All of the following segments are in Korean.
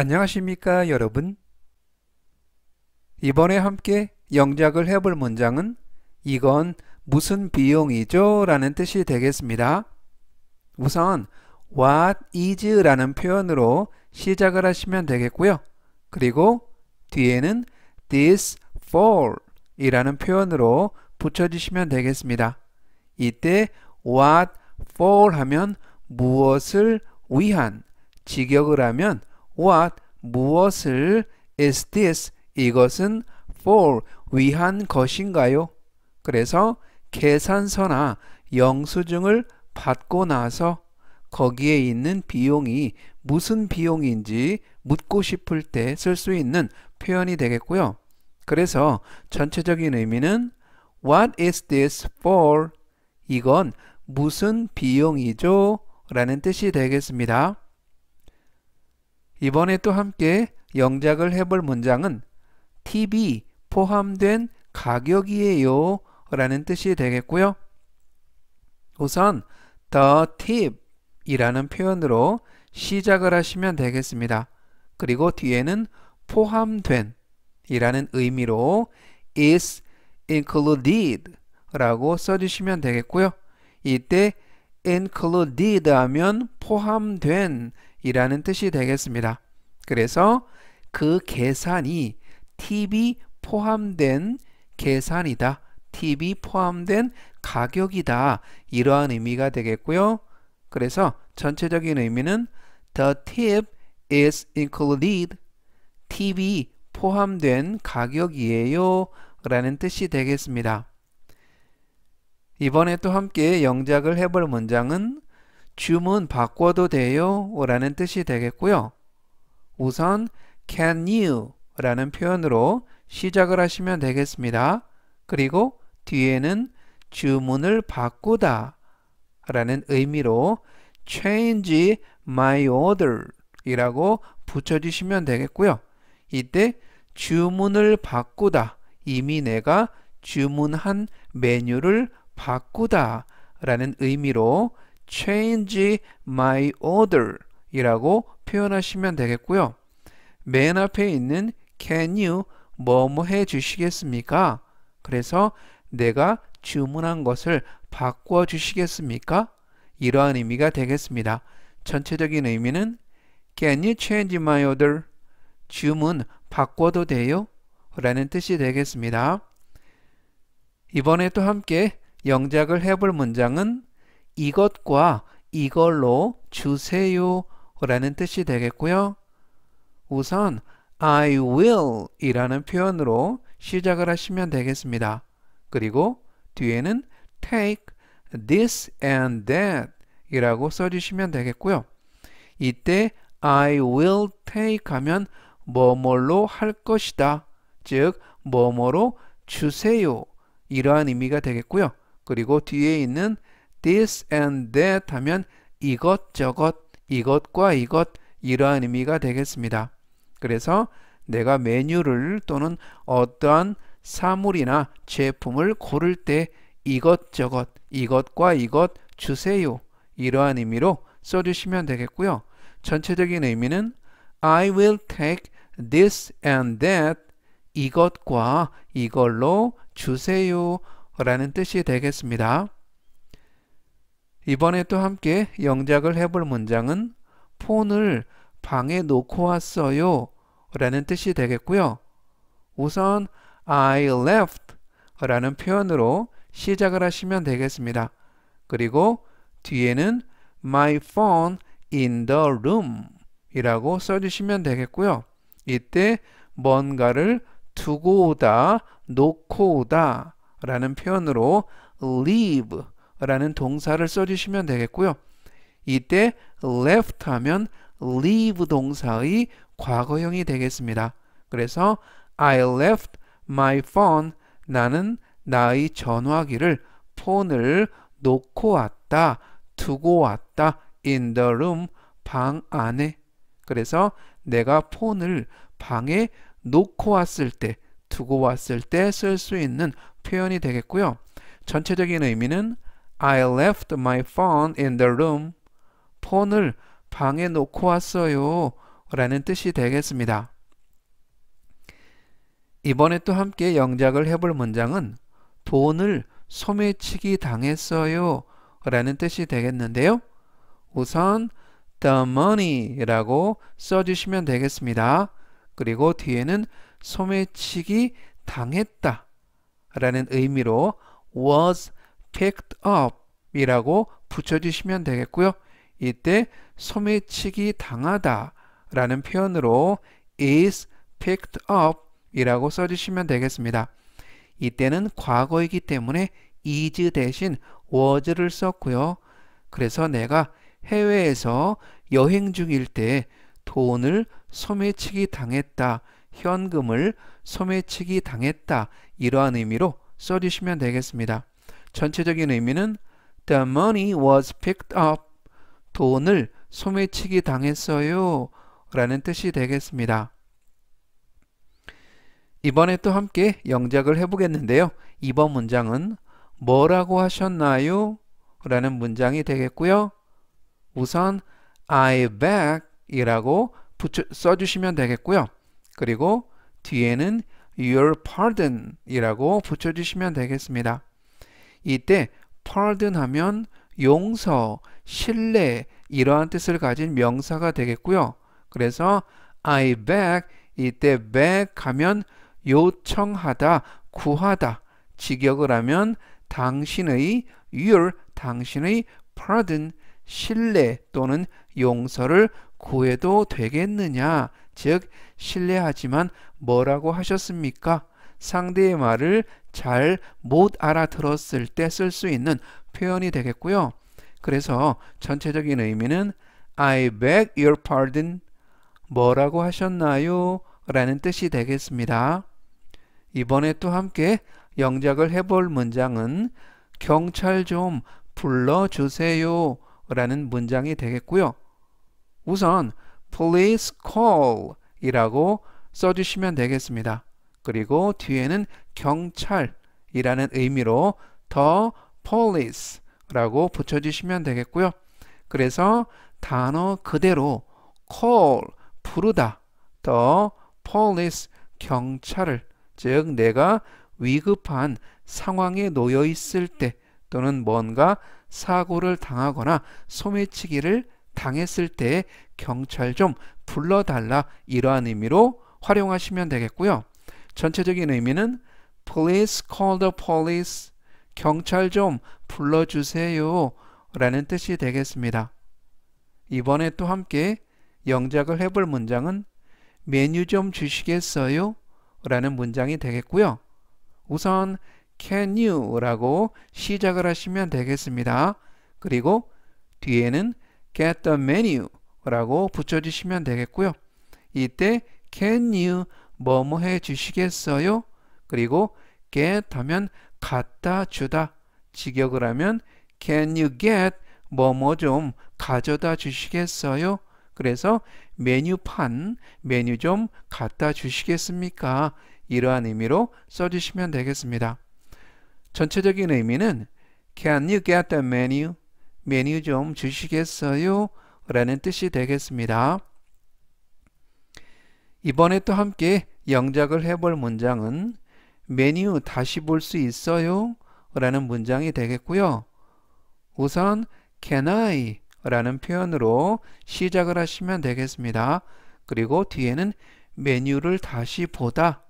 안녕하십니까 여러분. 이번에 함께 영작을 해볼 문장은 이건 무슨 비용이죠? 라는 뜻이 되겠습니다. 우선 what is 라는 표현으로 시작을 하시면 되겠고요. 그리고 뒤에는 this for 이라는 표현으로 붙여주시면 되겠습니다. 이때 what for 하면 무엇을 위한 직역을 하면 what 무엇을 is this 이것은 for 위한 것인가요? 그래서 계산서나 영수증을 받고 나서 거기에 있는 비용이 무슨 비용인지 묻고 싶을 때 쓸 수 있는 표현이 되겠고요. 그래서 전체적인 의미는 What is this for? 이건 무슨 비용이죠? 라는 뜻이 되겠습니다. 이번에 또 함께 영작을 해볼 문장은 팁이 포함된 가격이에요 라는 뜻이 되겠고요. 우선 the tip 이라는 표현으로 시작을 하시면 되겠습니다. 그리고 뒤에는 포함된 이라는 의미로 is included 라고 써주시면 되겠고요. 이때 included 하면 포함된 이라는 뜻이 되겠습니다. 그래서 그 계산이 t 이 포함된 계산이다. t 이 포함된 가격이다. 이러한 의미가 되겠고요. 그래서 전체적인 의미는 the tip is included. t 이 포함된 가격이에요. 라는 뜻이 되겠습니다. 이번에 또 함께 영작을 해볼 문장은 주문 바꿔도 돼요? 라는 뜻이 되겠고요. 우선 can you 라는 표현으로 시작을 하시면 되겠습니다. 그리고 뒤에는 주문을 바꾸다 라는 의미로 change my order 이라고 붙여주시면 되겠고요. 이때 주문을 바꾸다 이미 내가 주문한 메뉴를 바꾸다 라는 의미로 change my order 이라고 표현하시면 되겠고요. 맨 앞에 있는 can you 뭐뭐 해 주시겠습니까? 그래서 내가 주문한 것을 바꿔 주시겠습니까? 이러한 의미가 되겠습니다. 전체적인 의미는 Can you change my order? 주문 바꿔도 돼요? 라는 뜻이 되겠습니다. 이번에 또 함께 영작을 해볼 문장은 이것과 이걸로 주세요 라는 뜻이 되겠고요. 우선 I will 이라는 표현으로 시작을 하시면 되겠습니다. 그리고 뒤에는 take this and that 이라고 써주시면 되겠고요. 이때 I will take 하면 뭐뭐로 할 것이다. 즉 뭐뭐로 주세요 이러한 의미가 되겠고요. 그리고 뒤에 있는 this and that 하면 이것저것, 이것과 이것 이러한 의미가 되겠습니다. 그래서 내가 메뉴를 또는 어떠한 사물이나 제품을 고를 때 이것저것, 이것과 이것 주세요. 이러한 의미로 써주시면 되겠고요. 전체적인 의미는 I will take this and that 이것과 이걸로 주세요 라는 뜻이 되겠습니다. 이번에 또 함께 영작을 해볼 문장은 폰을 방에 놓고 왔어요 라는 뜻이 되겠고요. 우선 I left 라는 표현으로 시작을 하시면 되겠습니다. 그리고 뒤에는 my phone in the room 이라고 써주시면 되겠고요. 이때 뭔가를 두고 오다, 놓고 오다 라는 표현으로 leave 라는 동사를 써주시면 되겠고요. 이때 left 하면 leave 동사의 과거형이 되겠습니다. 그래서 I left my phone. 나는 나의 전화기를 폰을 놓고 왔다. 두고 왔다. in the room 방 안에. 그래서 내가 폰을 방에 놓고 왔을 때 두고 왔을 때 쓸 수 있는 표현이 되겠고요. 전체적인 의미는 I left my phone in the room. 폰을 방에 놓고 왔어요. 라는 뜻이 되겠습니다. 이번에 또 함께 영작을 해볼 문장은 돈을 소매치기 당했어요. 라는 뜻이 되겠는데요. 우선 the money라고 써주시면 되겠습니다. 그리고 뒤에는 소매치기 당했다 라는 의미로 was picked up 이라고 붙여주시면 되겠고요. 이때 소매치기 당하다 라는 표현으로 is picked up 이라고 써주시면 되겠습니다. 이때는 과거이기 때문에 is 대신 was를 썼고요. 그래서 내가 해외에서 여행 중일 때 돈을 소매치기 당했다, 현금을 소매치기 당했다 이러한 의미로 써주시면 되겠습니다. 전체적인 의미는 The money was picked up. 돈을 소매치기 당했어요. 라는 뜻이 되겠습니다. 이번에 또 함께 영작을 해보겠는데요. 이번 문장은 뭐라고 하셨나요? 라는 문장이 되겠고요. 우선 I beg 이라고 써주시면 되겠고요. 그리고 뒤에는 your pardon 이라고 붙여주시면 되겠습니다. 이때 pardon하면 용서, 신뢰 이러한 뜻을 가진 명사가 되겠고요. 그래서 I beg 이때 beg 하면 요청하다, 구하다. 직역을 하면 당신의 your 당신의 pardon 신뢰 또는 용서를 구해도 되겠느냐? 즉 신뢰하지만 뭐라고 하셨습니까? 상대의 말을 잘 못 알아들었을 때 쓸 수 있는 표현이 되겠고요. 그래서 전체적인 의미는 I beg your pardon. 뭐라고 하셨나요? 라는 뜻이 되겠습니다. 이번에 또 함께 영작을 해볼 문장은 경찰 좀 불러주세요 라는 문장이 되겠고요. 우선 p l e a s e call 이라고 써주시면 되겠습니다. 그리고 뒤에는 경찰이라는 의미로 더 police라고 붙여주시면 되겠고요. 그래서 단어 그대로 call 부르다 더 police 경찰을 즉 내가 위급한 상황에 놓여 있을 때 또는 뭔가 사고를 당하거나 소매치기를 당했을 때 경찰 좀 불러달라 이러한 의미로 활용하시면 되겠고요. 전체적인 의미는 Please call the police. 경찰 좀 불러주세요. 라는 뜻이 되겠습니다. 이번에 또 함께 영작을 해볼 문장은 메뉴 좀 주시겠어요? 라는 문장이 되겠고요. 우선 can you 라고 시작을 하시면 되겠습니다. 그리고 뒤에는 get the menu 라고 붙여주시면 되겠고요. 이때 can you 뭐뭐 해 주시겠어요? 그리고 get 하면 갖다 주다. 직역을 하면 can you get 뭐뭐 좀 가져다 주시겠어요? 그래서 메뉴판, 메뉴 좀 갖다 주시겠습니까? 이러한 의미로 써주시면 되겠습니다. 전체적인 의미는 Can you get the menu? 메뉴 좀 주시겠어요? 라는 뜻이 되겠습니다. 이번에 또 함께 영작을 해볼 문장은 메뉴 다시 볼 수 있어요? 라는 문장이 되겠고요. 우선 can I 라는 표현으로 시작을 하시면 되겠습니다. 그리고 뒤에는 메뉴를 다시 보다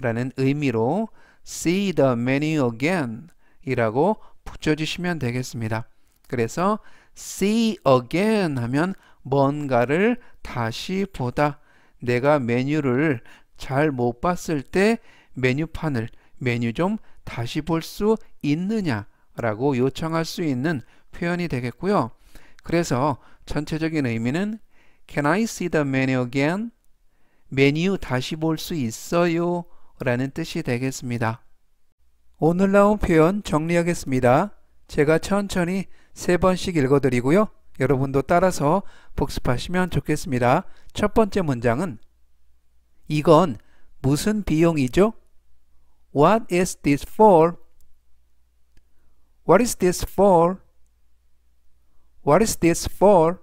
라는 의미로 see the menu again 이라고 붙여주시면 되겠습니다. 그래서 see again 하면 뭔가를 다시 보다 내가 메뉴를 잘 못 봤을 때 메뉴판을 메뉴 좀 다시 볼 수 있느냐라고 요청할 수 있는 표현이 되겠고요. 그래서 전체적인 의미는 Can I see the menu again? 메뉴 다시 볼 수 있어요? 라는 뜻이 되겠습니다. 오늘 나온 표현 정리하겠습니다. 제가 천천히 세 번씩 읽어드리고요. 여러분도 따라서 복습하시면 좋겠습니다. 첫 번째 문장은 이건 무슨 비용이죠? What is this for? What is this for? What is this for?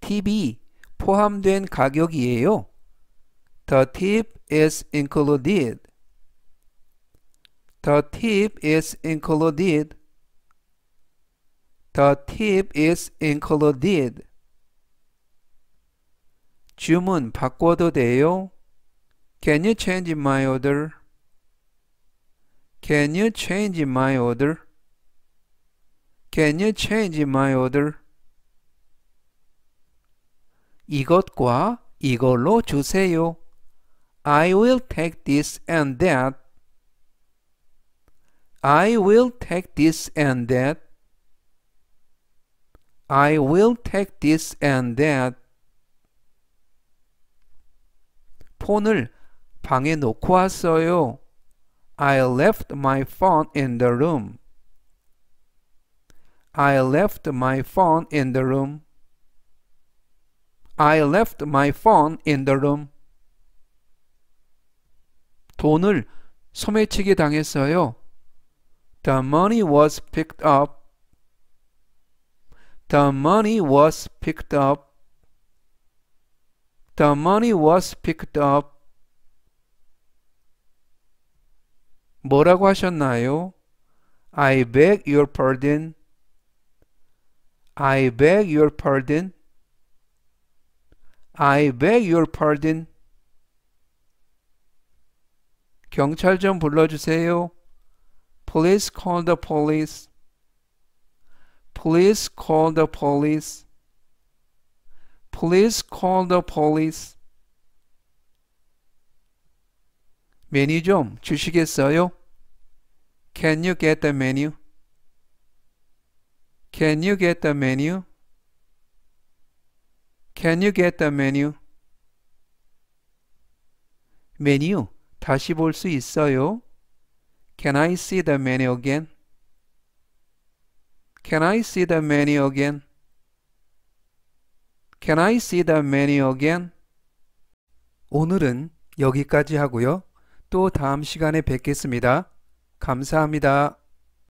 팁이 포함된 가격이에요. The tip is included. The tip is included. The tip is included. 주문 바꿔도 돼요? Can you change my order? Can you change my order? Can you change my order? 이것과 이걸로 주세요. I will take this and that. I will take this and that. I will take this and that. 폰을 방에 놓고 왔어요. I left my phone in the room. I left my phone in the room. I left my phone in the room. 돈을 소매치기 당했어요. The money was picked up the money was picked up. The money was picked up. 뭐라고 하셨나요? I beg your pardon. I beg your pardon. I beg your pardon. 경찰 좀 불러주세요. Please call the police. Please call the police. Please call the police. 메뉴 좀 주시겠어요? Can you get the menu? Can you get the menu? Can you get the menu? 메뉴 다시 볼 수 있어요? Can I see the menu again? Can I see the menu again? Can I see the menu again? 오늘은 여기까지 하고요. 또 다음 시간에 뵙겠습니다. 감사합니다.